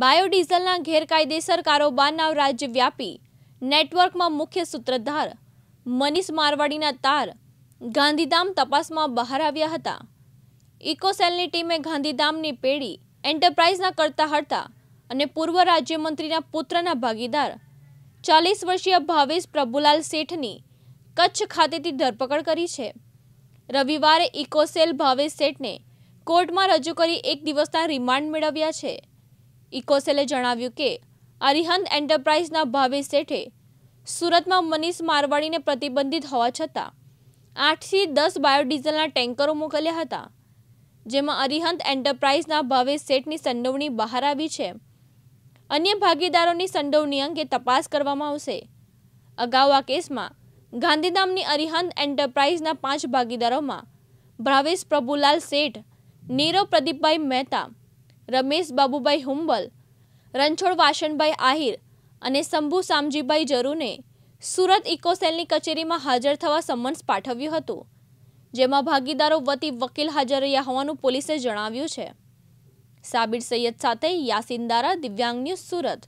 બાયોડીઝલના ગેરકાયદેસર કારોબારના રાજ્યવ્યાપી નેટવર્કમાં મુખ્ય સૂત્રધાર મનીષ મારવાડીના તાર ગાંધીધામ તપાસમાં બહાર આવ્યા હતા ઇકોસેલની ટીમે ગાંધીધામની પેઢી એન્ટરપ્રાઇઝના કરતા હતા અને પૂર્વ રાજ્યમંત્રીના પુત્રના ભાગીદાર ચાલીસ વર્ષીય ભાવેશ પ્રભુલાલ શેઠની કચ્છ ખાતેથી ધરપકડ કરી છે રવિવારે ઇકોસેલ ભાવેશ શેઠને કોર્ટમાં રજૂ કરી એક દિવસના રિમાન્ડ મેળવ્યા છે ઇકોસેલે જણાવ્યું કે અરિહંત એન્ટરપ્રાઇઝના ભાવેશ શેઠે સુરતમાં મનીષ મારવાડીને પ્રતિબંધિત હોવા છતાં આઠથી દસ બાયોડીઝલના ટેન્કરો મોકલ્યા હતા જેમાં અરિહંત એન્ટરપ્રાઇઝના ભાવેશ શેઠની સંડોવણી બહાર આવી છે અન્ય ભાગીદારોની સંડોવણી અંગે તપાસ કરવામાં આવશે અગાઉ આ કેસમાં ગાંધીધામની અરિહંત એન્ટરપ્રાઇઝના પાંચ ભાગીદારોમાં ભાવેશ પ્રભુલાલ શેઠ નીરવ પ્રદીપભાઈ મહેતા રમેશ બાબુભાઈ હુંબલ રણછોડ વાસણભાઈ આહિર અને શંભુ સામજીભાઈ જરૂને સુરત ઇકોસેલની કચેરીમાં હાજર થવા સમન્સ પાઠવ્યું હતું જેમાં ભાગીદારો વતી વકીલ હાજર રહ્યા હોવાનું પોલીસે જણાવ્યું છે સાબિર સૈયદ સાથે યાસીન દારા દિવ્યાંગ ન્યૂઝ સુરત